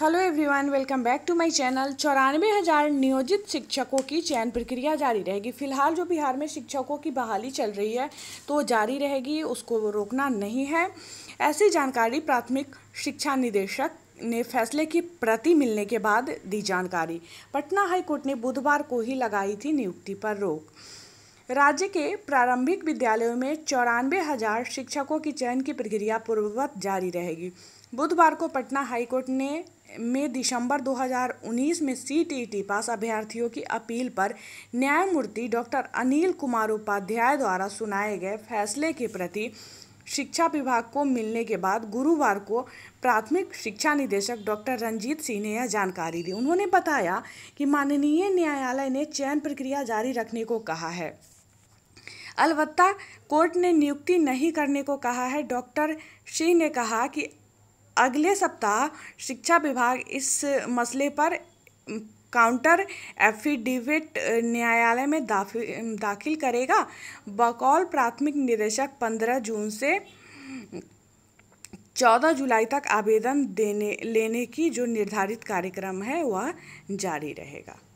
hello everyone welcome back to my channel चौरानवे हज़ार नियोजित शिक्षकों की चयन प्रक्रिया जारी रहेगी फिलहाल जो बिहार में शिक्षकों की बहाली चल रही है तो वो जारी रहेगी उसको रोकना नहीं है ऐसी जानकारी प्राथमिक शिक्षा निदेशक ने फैसले की प्रति मिलने के बाद दी जानकारी पटना हाईकोर्ट ने बुधवार को ही लगाई थी नियुक्ति पर रोक राज्य के प्रारंभिक विद्यालयों में चौरानवे हजार शिक्षकों की चयन की प्रक्रिया पूर्ववत जारी रहेगी बुधवार को पटना हाईकोर्ट ने में दिसंबर 2019 में सीटीटी e पास अभ्यर्थियों की अपील पर न्यायमूर्ति डॉक्टर अनिल कुमार उपाध्याय द्वारा सुनाए गए फैसले के प्रति शिक्षा विभाग को मिलने के बाद गुरुवार को प्राथमिक शिक्षा निदेशक डॉक्टर रंजीत सिंह ने यह जानकारी दी उन्होंने बताया कि माननीय न्यायालय ने चयन प्रक्रिया जारी रखने को कहा है अलबत्ता कोर्ट ने नियुक्ति नहीं करने को कहा है डॉक्टर सिंह ने कहा कि अगले सप्ताह शिक्षा विभाग इस मसले पर काउंटर एफिडेविट न्यायालय में दाखिल करेगा बकौल प्राथमिक निदेशक पंद्रह जून से चौदह जुलाई तक आवेदन देने लेने की जो निर्धारित कार्यक्रम है वह जारी रहेगा